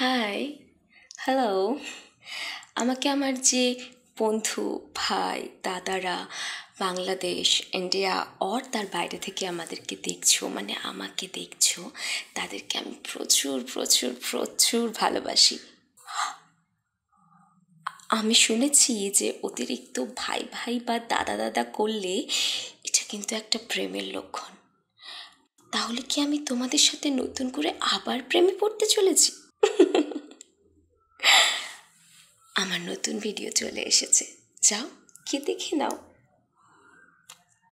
hi hello আমাকে আমার যে বন্ধু ভাই দাদারা বাংলাদেশ ইন্ডিয়া অর তার বাইরে থেকে আমাদেরকে দেখছো মানে আমাকে দেখছো তাদেরকে আমি প্রচুর প্রচুর প্রচুর ভালোবাসি আমি শুনেছি যে অতিরিক্ত ভাই ভাই বা দাদা দাদা করলে এটা কিন্তু একটা প্রেমের লক্ষণ তাহলে কি আমি তোমাদের সাথে নতুন করে আবার প্রেমে পড়তে চলেছি আমার নতুন ভিডিও চলে এসেছে যাও কি দেখে নাও